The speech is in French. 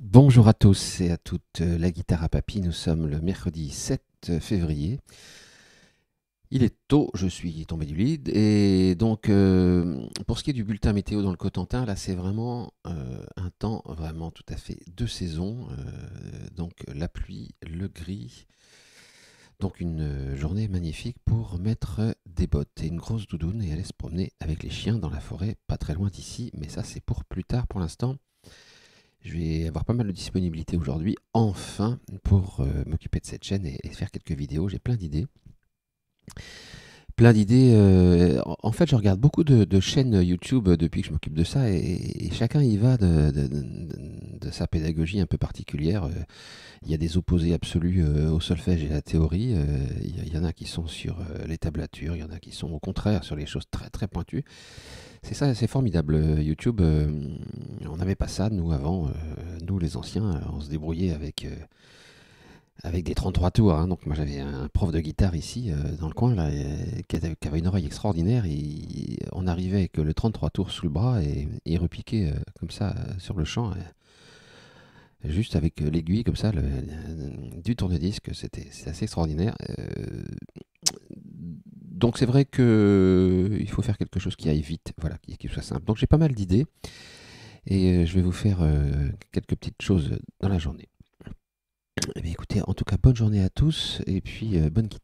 Bonjour à tous et à toutes, euh, la guitare à papy, nous sommes le mercredi 7 euh, février. Il est tôt, je suis tombé du lit, et donc euh, pour ce qui est du bulletin météo dans le Cotentin, là c'est vraiment un temps vraiment tout à fait de saison, donc la pluie, le gris, donc une journée magnifique pour mettre des bottes et une grosse doudoune et aller se promener avec les chiens dans la forêt, pas très loin d'ici, mais ça c'est pour plus tard pour l'instant. Je vais avoir pas mal de disponibilité aujourd'hui, enfin, pour euh, m'occuper de cette chaîne et, faire quelques vidéos. J'ai plein d'idées. Plein d'idées. Euh, en fait, je regarde beaucoup de, chaînes YouTube depuis que je m'occupe de ça et, chacun y va de, de, sa pédagogie un peu particulière. Euh, il y a des opposés absolus au solfège et à la théorie. Il y en a qui sont sur les tablatures, il y en a qui sont au contraire sur les choses très très pointues. C'est ça, c'est formidable. YouTube, on n'avait pas ça, nous, avant. Euh, nous, les anciens, euh, on se débrouillait avec, euh, avec des 33 tours. Hein. Donc, moi, j'avais un prof de guitare ici, dans le coin, là, qui, avait, une oreille extraordinaire. Et on arrivait avec le 33 tours sous le bras et, il repiquait comme ça sur le champ. Juste avec l'aiguille comme ça, du du de disque c'était assez extraordinaire donc c'est vrai que il faut faire quelque chose qui aille vite, voilà, qui, soit simple. Donc j'ai pas mal d'idées et euh, je vais vous faire euh, quelques petites choses dans la journée. Eh écoutez, en tout cas, bonne journée à tous et puis euh, bonne guitare.